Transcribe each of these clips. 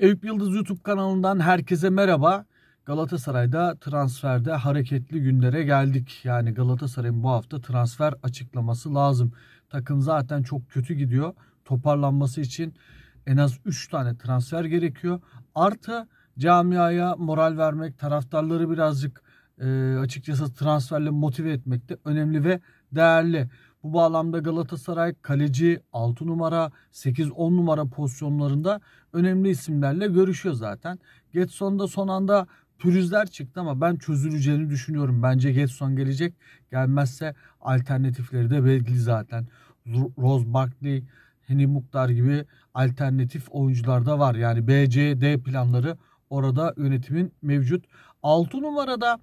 Eyüp Yıldız YouTube kanalından herkese merhaba. Galatasaray'da transferde hareketli günlere geldik. Yani Galatasaray'ın bu hafta transfer açıklaması lazım. Takım zaten çok kötü gidiyor. Toparlanması için en az 3 tane transfer gerekiyor. Artı camiaya moral vermek, taraftarları birazcık e, açıkçası transferle motive etmek de önemli ve değerli. Bu bağlamda Galatasaray kaleci 6 numara 8-10 numara pozisyonlarında önemli isimlerle görüşüyor zaten. Getson da son anda pürüzler çıktı ama ben çözüleceğini düşünüyorum. Bence Getson gelecek. Gelmezse alternatifleri de belli zaten. Rose Barkley, Henry Muktar gibi alternatif oyuncular da var. Yani BCD planları orada yönetimin mevcut. 6 numarada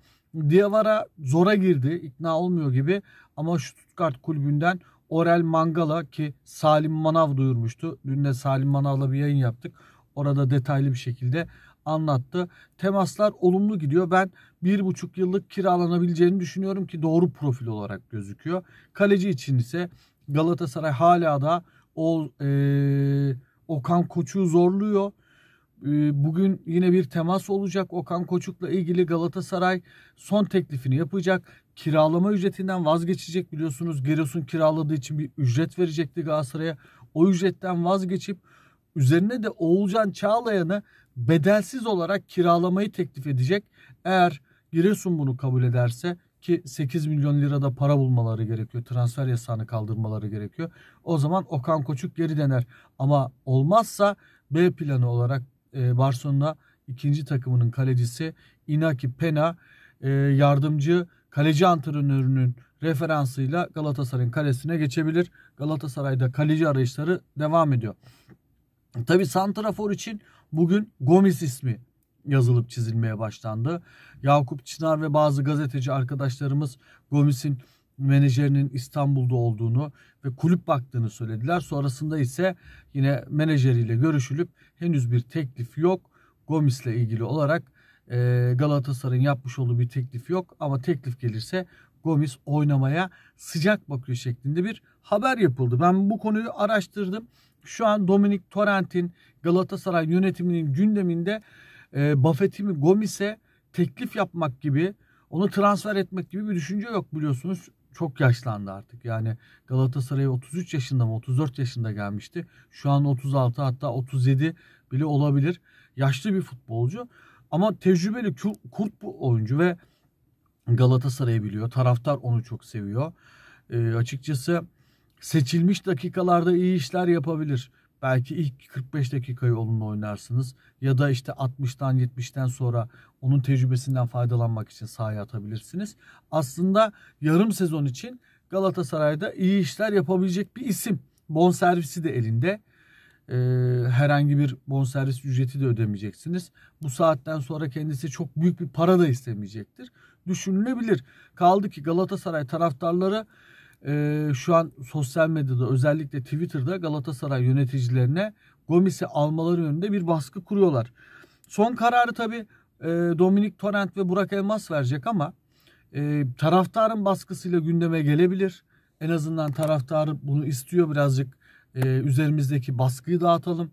Diawara zora girdi. İkna olmuyor gibi. Ama Stuttgart kulübünden Orel Mangala ki Salim Manav duyurmuştu. Dün de Salim Manav'la bir yayın yaptık. Orada detaylı bir şekilde anlattı. Temaslar olumlu gidiyor. Ben bir buçuk yıllık kiralanabileceğini düşünüyorum ki doğru profil olarak gözüküyor. Kaleci için ise Galatasaray hala da o e, Okan Koç'u zorluyor. Ee, bugün yine bir temas olacak. Okan Koçuk'la ilgili Galatasaray son teklifini yapacak. Kiralama ücretinden vazgeçecek biliyorsunuz. Giresun kiraladığı için bir ücret verecekti Galatasaray'a. O ücretten vazgeçip üzerine de Oğulcan Çağlayan'ı bedelsiz olarak kiralamayı teklif edecek. Eğer Giresun bunu kabul ederse ki 8 milyon lirada para bulmaları gerekiyor. Transfer yasağını kaldırmaları gerekiyor. O zaman Okan Koçuk geri dener. Ama olmazsa B planı olarak e, Barcelona ikinci takımının kalecisi Inaki Pena e, yardımcı kaleci antrenörünün referansıyla Galatasaray'ın kalesine geçebilir. Galatasaray'da kaleci arayışları devam ediyor. Tabi Santrafor için bugün Gomis ismi yazılıp çizilmeye başlandı. Yakup Çınar ve bazı gazeteci arkadaşlarımız Gomis'in menajerinin İstanbul'da olduğunu ve kulüp baktığını söylediler. Sonrasında ise yine menajeriyle görüşülüp henüz bir teklif yok. ile ilgili olarak e, Galatasaray'ın yapmış olduğu bir teklif yok ama teklif gelirse Gomis oynamaya sıcak bakıyor şeklinde bir haber yapıldı. Ben bu konuyu araştırdım. Şu an Dominik Torrent'in Galatasaray yönetiminin gündeminde e, Buffett'i mi Gomis'e teklif yapmak gibi onu transfer etmek gibi bir düşünce yok biliyorsunuz çok yaşlandı artık. Yani Galatasaray'a 33 yaşında mı 34 yaşında gelmişti. Şu an 36 hatta 37 bile olabilir. Yaşlı bir futbolcu ama tecrübeli kurt bu oyuncu ve Galatasaray'ı biliyor. Taraftar onu çok seviyor. E, açıkçası seçilmiş dakikalarda iyi işler yapabilir belki ilk 45 dakikayı onunla oynarsınız. Ya da işte 60'tan 70'ten sonra onun tecrübesinden faydalanmak için sahaya atabilirsiniz. Aslında yarım sezon için Galatasaray'da iyi işler yapabilecek bir isim. bon servisi de elinde. Ee, herhangi bir bon servis ücreti de ödemeyeceksiniz. Bu saatten sonra kendisi çok büyük bir para da istemeyecektir. Düşünülebilir. Kaldı ki Galatasaray taraftarları e, şu an sosyal medyada özellikle Twitter'da Galatasaray yöneticilerine Gomis'i almaları yönünde bir baskı kuruyorlar. Son kararı tabi e, Dominik Torrent ve Burak Elmas verecek ama e, taraftarın baskısıyla gündeme gelebilir. En azından taraftar bunu istiyor birazcık e, üzerimizdeki baskıyı dağıtalım.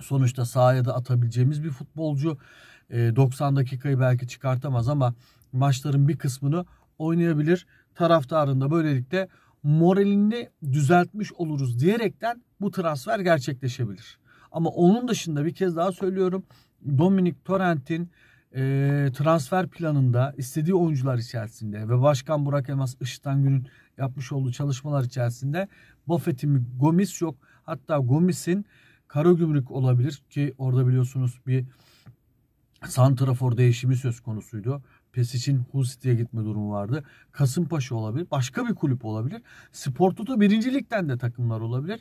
Sonuçta sahaya da atabileceğimiz bir futbolcu. E, 90 dakikayı belki çıkartamaz ama maçların bir kısmını oynayabilir taraftarında böylelikle moralini düzeltmiş oluruz diyerekten bu transfer gerçekleşebilir. Ama onun dışında bir kez daha söylüyorum Dominic Torrent'in e, transfer planında istediği oyuncular içerisinde ve Başkan Burak Elmas Işıtan Gün'ün yapmış olduğu çalışmalar içerisinde Buffett'in Gomis yok. Hatta Gomis'in Karagümrük olabilir ki orada biliyorsunuz bir santrafor değişimi söz konusuydu. Pesic'in Husit'e gitme durumu vardı. Kasımpaşa olabilir. Başka bir kulüp olabilir. Spor birincilikten de takımlar olabilir.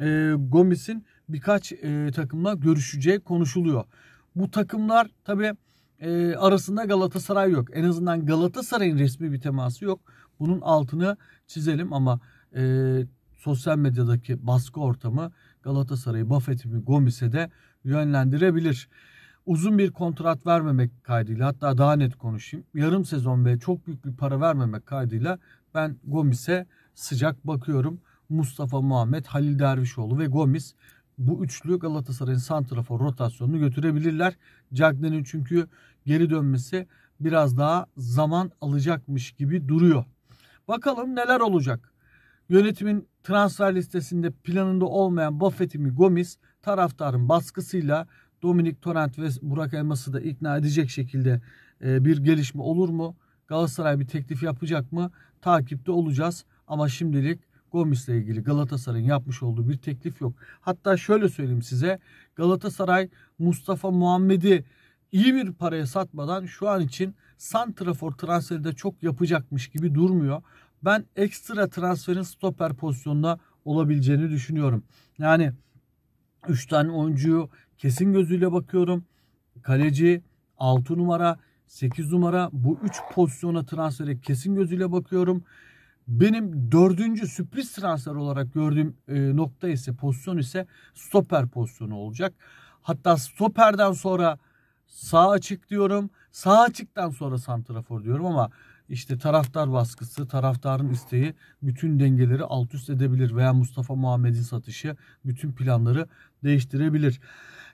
E, Gomis'in birkaç e, takımla görüşeceği konuşuluyor. Bu takımlar tabii e, arasında Galatasaray yok. En azından Galatasaray'ın resmi bir teması yok. Bunun altını çizelim ama e, sosyal medyadaki baskı ortamı Galatasaray'ı, Buffett'i, Gomis'e de yönlendirebilir uzun bir kontrat vermemek kaydıyla hatta daha net konuşayım. Yarım sezon ve çok büyük bir para vermemek kaydıyla ben Gomis'e sıcak bakıyorum. Mustafa Muhammed, Halil Dervişoğlu ve Gomis bu üçlü Galatasaray'ın santrafor rotasyonunu götürebilirler. Cagney'in çünkü geri dönmesi biraz daha zaman alacakmış gibi duruyor. Bakalım neler olacak. Yönetimin transfer listesinde planında olmayan Buffett'i mi Gomis taraftarın baskısıyla Dominik Torrent ve Burak Elmas'ı da ikna edecek şekilde e, bir gelişme olur mu? Galatasaray bir teklif yapacak mı? Takipte olacağız ama şimdilik Gomis'le ilgili Galatasaray'ın yapmış olduğu bir teklif yok. Hatta şöyle söyleyeyim size Galatasaray Mustafa Muhammed'i iyi bir paraya satmadan şu an için Santrafor transferi de çok yapacakmış gibi durmuyor. Ben ekstra transferin stoper pozisyonunda olabileceğini düşünüyorum. Yani 3 tane oyuncuyu kesin gözüyle bakıyorum. Kaleci 6 numara 8 numara bu 3 pozisyona transferi kesin gözüyle bakıyorum. Benim dördüncü sürpriz transfer olarak gördüğüm e, nokta ise pozisyon ise stoper pozisyonu olacak. Hatta stoperden sonra sağ açık diyorum. Sağ açıktan sonra santrafor diyorum ama işte taraftar baskısı, taraftarın isteği bütün dengeleri alt üst edebilir veya Mustafa Muhammed'in satışı bütün planları değiştirebilir.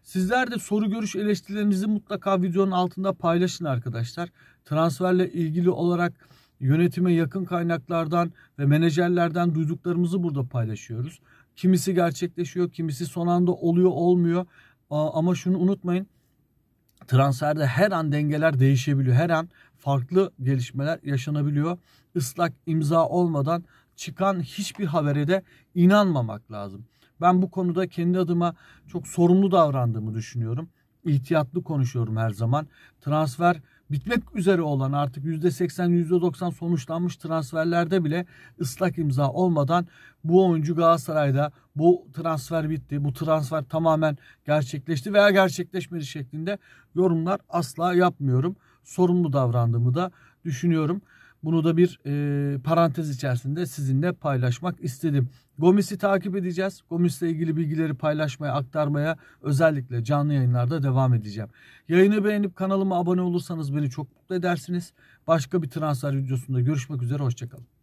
Sizler de soru görüş eleştirilerinizi mutlaka videonun altında paylaşın arkadaşlar. Transferle ilgili olarak yönetime yakın kaynaklardan ve menajerlerden duyduklarımızı burada paylaşıyoruz. Kimisi gerçekleşiyor, kimisi son anda oluyor olmuyor. Ama şunu unutmayın transferde her an dengeler değişebiliyor. Her an farklı gelişmeler yaşanabiliyor. Islak imza olmadan çıkan hiçbir habere de inanmamak lazım. Ben bu konuda kendi adıma çok sorumlu davrandığımı düşünüyorum. İhtiyatlı konuşuyorum her zaman. Transfer bitmek üzere olan artık %80 %90 sonuçlanmış transferlerde bile ıslak imza olmadan bu oyuncu Galatasaray'da bu transfer bitti, bu transfer tamamen gerçekleşti veya gerçekleşmedi şeklinde yorumlar asla yapmıyorum. Sorumlu davrandığımı da düşünüyorum. Bunu da bir e, parantez içerisinde sizinle paylaşmak istedim. Gomis'i takip edeceğiz. Gomis'le ilgili bilgileri paylaşmaya, aktarmaya özellikle canlı yayınlarda devam edeceğim. Yayını beğenip kanalıma abone olursanız beni çok mutlu edersiniz. Başka bir transfer videosunda görüşmek üzere. Hoşçakalın.